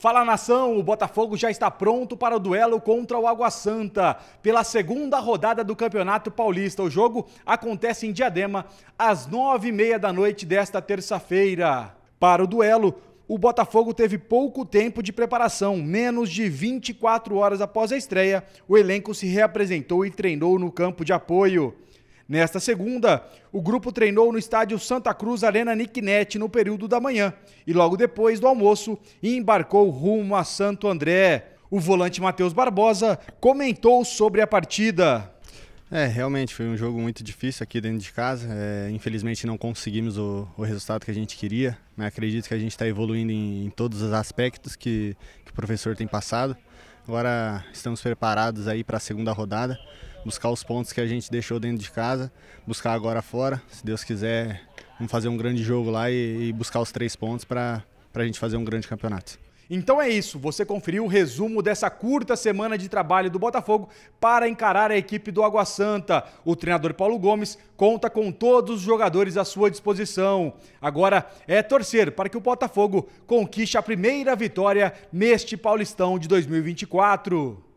Fala nação, o Botafogo já está pronto para o duelo contra o Água Santa pela segunda rodada do Campeonato Paulista. O jogo acontece em Diadema às nove e meia da noite desta terça-feira. Para o duelo, o Botafogo teve pouco tempo de preparação. Menos de 24 horas após a estreia, o elenco se reapresentou e treinou no campo de apoio. Nesta segunda, o grupo treinou no estádio Santa Cruz Arena Niquinete no período da manhã e logo depois do almoço embarcou rumo a Santo André. O volante Matheus Barbosa comentou sobre a partida. É, realmente foi um jogo muito difícil aqui dentro de casa. É, infelizmente não conseguimos o, o, resultado que a gente queria, mas né? acredito que a gente está evoluindo em, em, todos os aspectos que, que, o professor tem passado. Agora estamos preparados aí para a segunda rodada, buscar os pontos que a gente deixou dentro de casa, buscar agora fora. Se Deus quiser, vamos fazer um grande jogo lá e, e buscar os três pontos para a gente fazer um grande campeonato. Então é isso, você conferiu o resumo dessa curta semana de trabalho do Botafogo para encarar a equipe do Água Santa. O treinador Paulo Gomes conta com todos os jogadores à sua disposição. Agora é torcer para que o Botafogo conquiste a primeira vitória neste Paulistão de 2024.